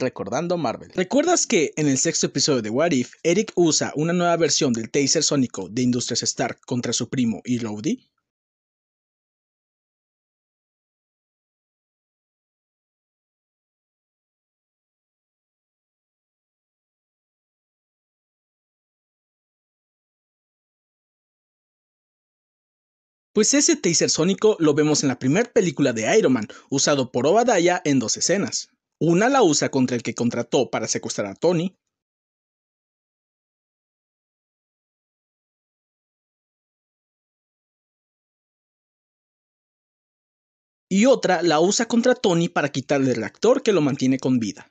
Recordando Marvel. ¿Recuerdas que en el sexto episodio de What If, Eric usa una nueva versión del taser sónico de Industrias Stark contra su primo y Pues ese taser sónico lo vemos en la primera película de Iron Man, usado por Obadiah en dos escenas. Una la usa contra el que contrató para secuestrar a Tony, y otra la usa contra Tony para quitarle el reactor que lo mantiene con vida.